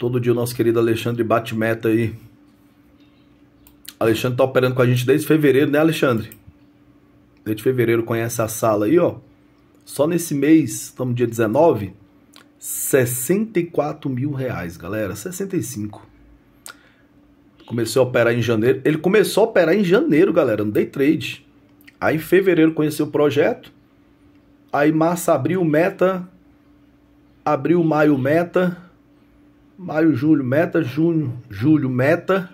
Todo dia o nosso querido Alexandre bate meta aí. Alexandre tá operando com a gente desde fevereiro, né, Alexandre? Desde fevereiro conhece a sala aí, ó. Só nesse mês, estamos dia 19, 64 mil reais, galera. 65. Comecei a operar em janeiro. Ele começou a operar em janeiro, galera, no day trade. Aí em fevereiro conheceu o projeto. Aí março, abriu meta. Abril, maio, meta maio, julho, meta, junho, julho, meta.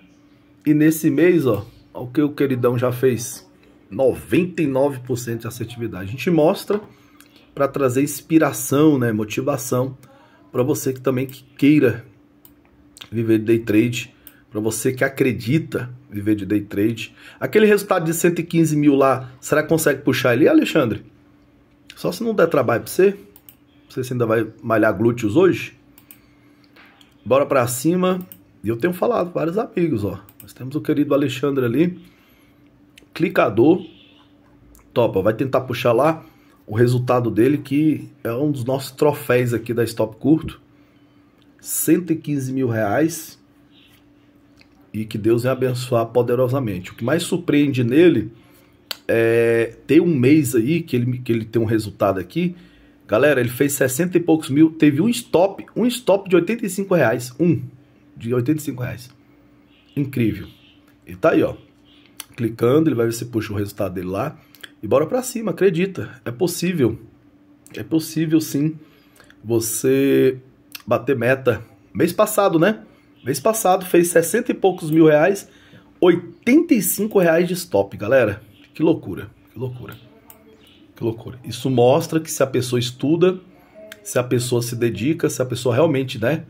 E nesse mês, ó, o que o queridão já fez? 99% de assertividade. A gente mostra para trazer inspiração, né, motivação para você que também que queira viver de day trade, para você que acredita viver de day trade. Aquele resultado de 115 mil lá, será que consegue puxar ele, Alexandre? Só se não der trabalho para você? Você ainda vai malhar glúteos hoje? bora para cima. E eu tenho falado vários amigos, ó. Nós temos o querido Alexandre ali, clicador, topa, vai tentar puxar lá o resultado dele, que é um dos nossos troféus aqui da Stop Curto. 115 mil reais. E que Deus venha abençoar poderosamente. O que mais surpreende nele é ter um mês aí que ele, que ele tem um resultado aqui Galera, ele fez 60 e poucos mil, teve um stop, um stop de 85 reais, um de 85 reais. Incrível. E tá aí, ó. Clicando, ele vai ver se puxa o resultado dele lá. E bora pra cima, acredita. É possível. É possível sim você bater meta. Mês passado, né? Mês passado fez 60 e poucos mil reais, 85 reais de stop, galera. Que loucura, que loucura. Que loucura. Isso mostra que se a pessoa estuda, se a pessoa se dedica, se a pessoa realmente, né,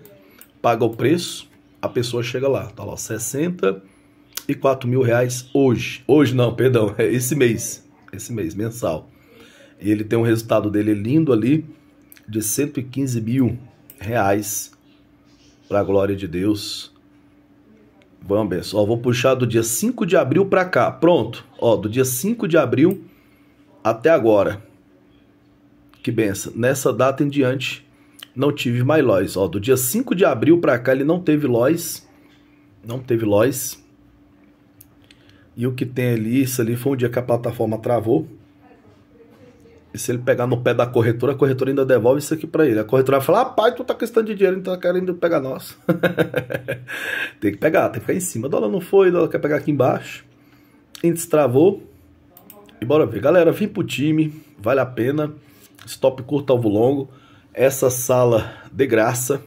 paga o preço, a pessoa chega lá. Tá lá, 64 mil reais hoje. Hoje não, perdão, é esse mês. Esse mês, mensal. E ele tem um resultado dele lindo ali de 115 mil reais para a glória de Deus. Vamos, pessoal, vou puxar do dia 5 de abril para cá. Pronto, ó, do dia 5 de abril até agora. Que benção. Nessa data em diante, não tive mais lois. Ó, do dia 5 de abril para cá, ele não teve lois. Não teve lois. E o que tem ali, isso ali foi um dia que a plataforma travou. E se ele pegar no pé da corretora, a corretora ainda devolve isso aqui para ele. A corretora vai falar, rapaz, tu tá com esse tanto de dinheiro, então tá querendo pegar nosso. tem que pegar, tem que ficar em cima. Dólar não foi, dólar quer pegar aqui embaixo Índice travou. E bora ver. Galera, vim pro time, vale a pena. Stop curto, alvo longo. Essa sala de graça,